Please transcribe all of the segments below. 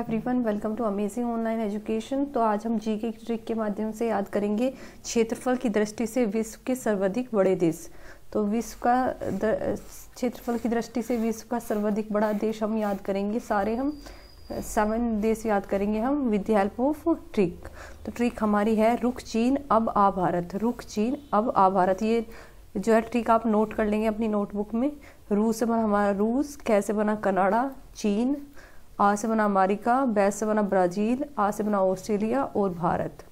everyone welcome to amazing online education तो आज हम जी के ट्रिक के माध्यम से याद करेंगे क्षेत्रफल की दृष्टि से विश्व के सर्वाधिक बड़े देश तो विश्व का क्षेत्रफल की दृष्टि से विश्व का सर्वाधिक बड़ा देश हम याद करेंगे सारे हम सेवन देश याद करेंगे हम विद हेल्प ऑफ ट्रिक तो ट्रिक हमारी है रुख चीन अब आ भारत रुख चीन अब आ भारत ये जो है ट्रिक आप नोट कर लेंगे अपनी नोटबुक में रूस से बना हमारा रूस कैसे बना कनाडा चीन आ से बना अमेरिका बै से बना ब्राज़ील आ से बना ऑस्ट्रेलिया और भारत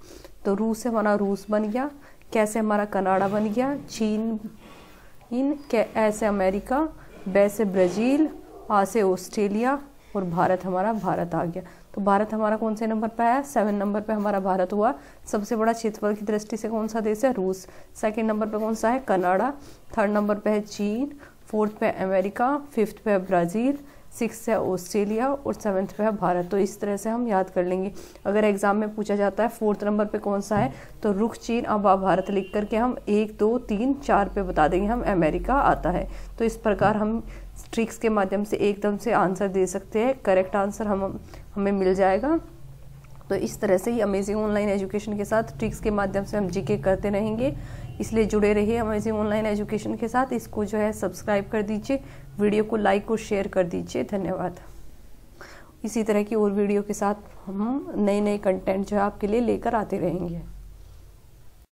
तो रूस से बना रूस बन गया कैसे हमारा कनाडा बन गया चीन इन ऐसे अमेरिका बै से ब्राज़ील आ से ऑस्ट्रेलिया और भारत हमारा भारत आ गया तो भारत हमारा कौन से नंबर पर आया सेवन नंबर पे हमारा भारत हुआ सबसे बड़ा क्षेत्रफल की दृष्टि से कौन सा देश है रूस सेकंड नंबर पे कौन सा है कनाडा थर्ड नंबर पे है चीन फोर्थ पे अमेरिका फिफ्थ पे है ब्राज़ील सिक्स है ऑस्ट्रेलिया और सेवन्थ पे है भारत तो इस तरह से हम याद कर लेंगे अगर एग्ज़ाम में पूछा जाता है फोर्थ नंबर पे कौन सा है तो रुख चीन अब भारत लिख करके हम एक दो तीन चार पे बता देंगे हम अमेरिका आता है तो इस प्रकार हम ट्रिक्स के माध्यम से एकदम से आंसर दे सकते हैं करेक्ट आंसर हम हमें मिल जाएगा तो इस तरह से ही अमेजिंग ऑनलाइन एजुकेशन के साथ ट्रिक्स के माध्यम से हम जीके करते रहेंगे इसलिए जुड़े रहिए हमारे ऑनलाइन एजुकेशन के साथ इसको जो है सब्सक्राइब कर दीजिए वीडियो को लाइक और शेयर कर दीजिए धन्यवाद इसी तरह की और वीडियो के साथ हम नए नए कंटेंट जो है आपके लिए लेकर आते रहेंगे